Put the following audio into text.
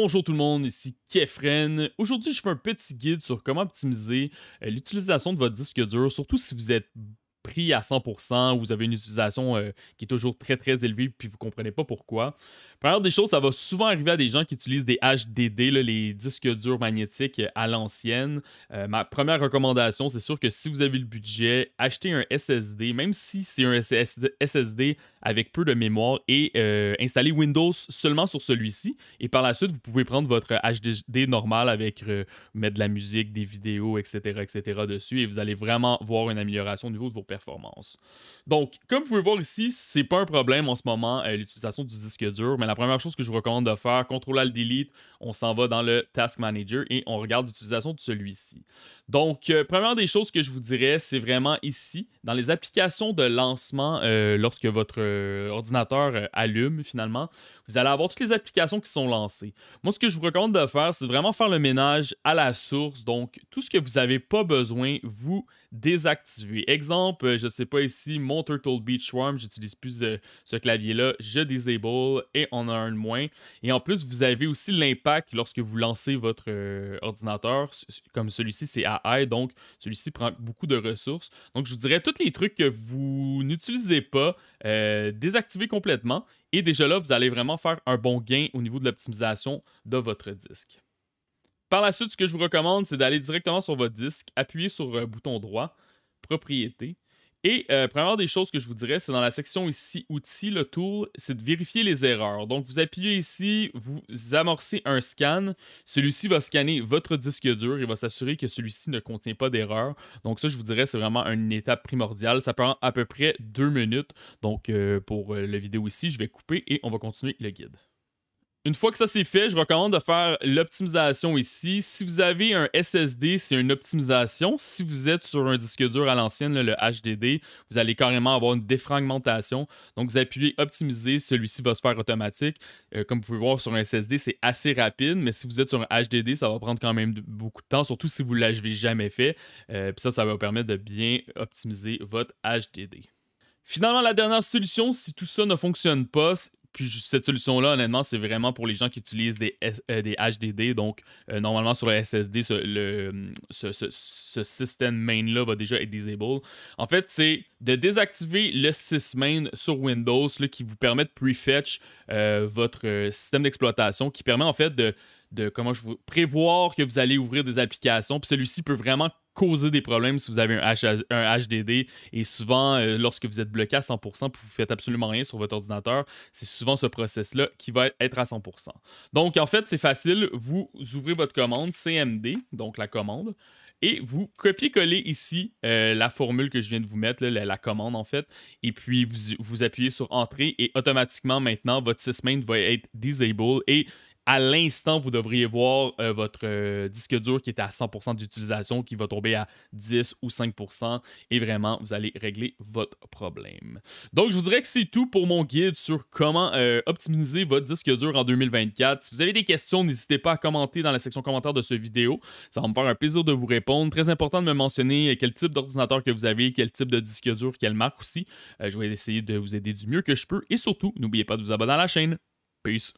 Bonjour tout le monde, ici Kefren. Aujourd'hui, je fais un petit guide sur comment optimiser euh, l'utilisation de votre disque dur, surtout si vous êtes pris à 100%, vous avez une utilisation euh, qui est toujours très très élevée puis vous ne comprenez pas pourquoi. Première des choses, ça va souvent arriver à des gens qui utilisent des HDD, les disques durs magnétiques euh, à l'ancienne. Euh, ma première recommandation, c'est sûr que si vous avez le budget, achetez un SSD, même si c'est un SSD avec peu de mémoire, et euh, installez Windows seulement sur celui-ci. Et par la suite, vous pouvez prendre votre HDD normal avec mettre de la musique, des vidéos, etc., etc. dessus, et vous allez vraiment voir une amélioration au niveau de vos performances. Donc, comme vous pouvez voir ici, c'est pas un problème en ce moment l'utilisation du disque dur, la première chose que je vous recommande de faire, CTRL Delete, on s'en va dans le Task Manager et on regarde l'utilisation de celui-ci. Donc, euh, première des choses que je vous dirais, c'est vraiment ici, dans les applications de lancement, euh, lorsque votre euh, ordinateur allume finalement, vous allez avoir toutes les applications qui sont lancées. Moi, ce que je vous recommande de faire, c'est vraiment faire le ménage à la source. Donc, tout ce que vous n'avez pas besoin, vous désactivez. Exemple, je ne sais pas ici, mon Turtle Beach j'utilise plus ce clavier-là, je disable et on en a un de moins. Et en plus, vous avez aussi l'impact lorsque vous lancez votre euh, ordinateur. Comme celui-ci, c'est AI, donc celui-ci prend beaucoup de ressources. Donc, je vous dirais, tous les trucs que vous n'utilisez pas, euh, désactivez complètement. Et déjà là, vous allez vraiment faire un bon gain au niveau de l'optimisation de votre disque. Par la suite, ce que je vous recommande, c'est d'aller directement sur votre disque, appuyer sur le euh, bouton droit, Propriétés et euh, première des choses que je vous dirais, c'est dans la section ici outils, le tool, c'est de vérifier les erreurs. Donc vous appuyez ici, vous amorcez un scan. Celui-ci va scanner votre disque dur et va s'assurer que celui-ci ne contient pas d'erreur. Donc ça, je vous dirais, c'est vraiment une étape primordiale. Ça prend à peu près deux minutes. Donc euh, pour euh, la vidéo ici, je vais couper et on va continuer le guide. Une fois que ça c'est fait, je recommande de faire l'optimisation ici. Si vous avez un SSD, c'est une optimisation. Si vous êtes sur un disque dur à l'ancienne, le HDD, vous allez carrément avoir une défragmentation. Donc vous appuyez optimiser, celui-ci va se faire automatique. Euh, comme vous pouvez voir sur un SSD, c'est assez rapide, mais si vous êtes sur un HDD, ça va prendre quand même beaucoup de temps, surtout si vous ne l'avez jamais fait. Euh, puis ça, ça va vous permettre de bien optimiser votre HDD. Finalement, la dernière solution, si tout ça ne fonctionne pas, puis cette solution-là, honnêtement, c'est vraiment pour les gens qui utilisent des, euh, des HDD. Donc, euh, normalement, sur le SSD, ce, ce, système main-là va déjà être disabled ». En fait, c'est de désactiver le sysmain sur Windows qui vous permet de prefetch euh, votre système d'exploitation, qui permet en fait de, de comment je vous, prévoir que vous allez ouvrir des applications. Puis celui-ci peut vraiment causer des problèmes si vous avez un, HDD. Et souvent, euh, lorsque vous êtes bloqué à 100%, vous vous faites absolument rien sur votre ordinateur, c'est souvent ce process-là qui va être à 100%. Donc, en fait, c'est facile. Vous ouvrez votre commande CMD, donc la commande, et vous copiez-collez ici euh, la formule que je viens de vous mettre, la, commande en fait, et puis vous, appuyez sur Entrée et automatiquement maintenant votre sysmain va être Disabled » et à l'instant, vous devriez voir euh, votre euh, disque dur qui est à 100% d'utilisation, qui va tomber à 10 ou 5%, et vraiment, vous allez régler votre problème. Donc, je vous dirais que c'est tout pour mon guide sur comment euh, optimiser votre disque dur en 2024. Si vous avez des questions, n'hésitez pas à commenter dans la section commentaires de ce vidéo. Ça va me faire un plaisir de vous répondre. Très important de me mentionner quel type d'ordinateur que vous avez, quel type de disque dur, quelle marque aussi. je vais essayer de vous aider du mieux que je peux, et surtout, n'oubliez pas de vous abonner à la chaîne. Peace.